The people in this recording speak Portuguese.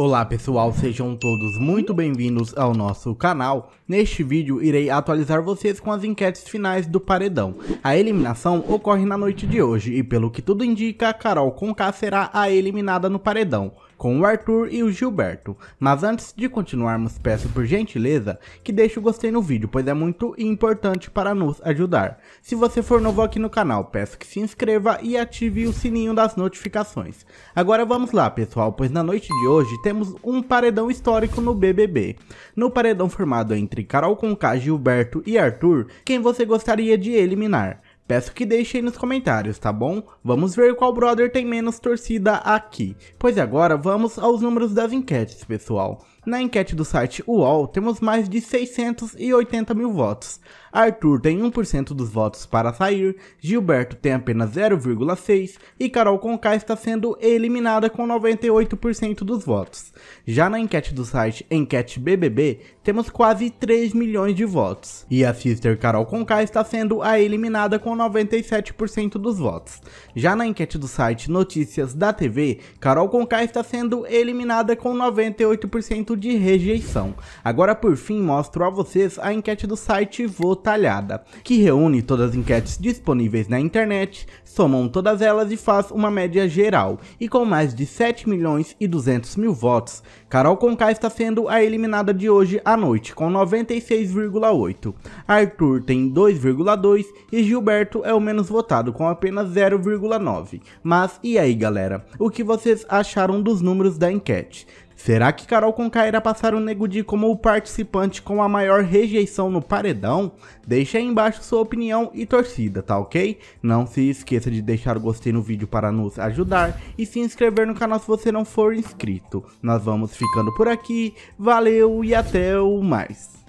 Olá pessoal, sejam todos muito bem-vindos ao nosso canal. Neste vídeo irei atualizar vocês com as enquetes finais do Paredão. A eliminação ocorre na noite de hoje e pelo que tudo indica, Carol Conká será a eliminada no Paredão com o Arthur e o Gilberto. Mas antes de continuarmos, peço por gentileza que deixe o gostei no vídeo, pois é muito importante para nos ajudar. Se você for novo aqui no canal, peço que se inscreva e ative o sininho das notificações. Agora vamos lá pessoal, pois na noite de hoje temos um paredão histórico no BBB. No paredão formado entre Carol Conká, Gilberto e Arthur, quem você gostaria de eliminar? Peço que deixem nos comentários, tá bom? Vamos ver qual brother tem menos torcida aqui. Pois agora vamos aos números das enquetes, pessoal. Na enquete do site UOL, temos mais de 680 mil votos. Arthur tem 1% dos votos para sair, Gilberto tem apenas 0,6% e Carol Conká está sendo eliminada com 98% dos votos. Já na enquete do site Enquete BBB, temos quase 3 milhões de votos. E a sister Carol Conká está sendo a eliminada com 97% dos votos. Já na enquete do site Notícias da TV, Carol Conká está sendo eliminada com 98% de rejeição. Agora por fim mostro a vocês a enquete do site Votalhada, que reúne todas as enquetes disponíveis na internet, somam todas elas e faz uma média geral. E com mais de 7 milhões e 200 mil votos, Carol Conká está sendo a eliminada de hoje à noite com 96,8. Arthur tem 2,2 e Gilberto é o menos votado com apenas 0,9. Mas e aí galera, o que vocês acharam dos números da enquete? Será que Carol Conká irá passar o Nego Di como o participante com a maior rejeição no paredão? Deixa aí embaixo sua opinião e torcida, tá ok? Não se esqueça de deixar o gostei no vídeo para nos ajudar e se inscrever no canal se você não for inscrito. Nós vamos ficando por aqui, valeu e até o mais!